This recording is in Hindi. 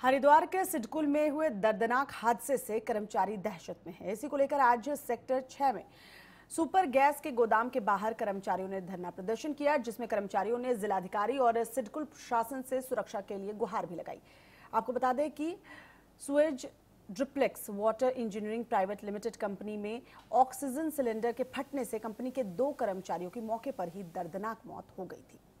हरिद्वार के सिडकुल में हुए दर्दनाक हादसे से कर्मचारी दहशत में है इसी को लेकर आज सेक्टर छह में सुपर गैस के गोदाम के बाहर कर्मचारियों ने धरना प्रदर्शन किया जिसमें कर्मचारियों ने जिलाधिकारी और सिडकुल प्रशासन से सुरक्षा के लिए गुहार भी लगाई आपको बता दें कि Suez Driplex water engineering private limited company में ऑक्सीजन सिलेंडर के फटने से कंपनी के दो कर्मचारियों की मौके पर ही दर्दनाक मौत हो गई थी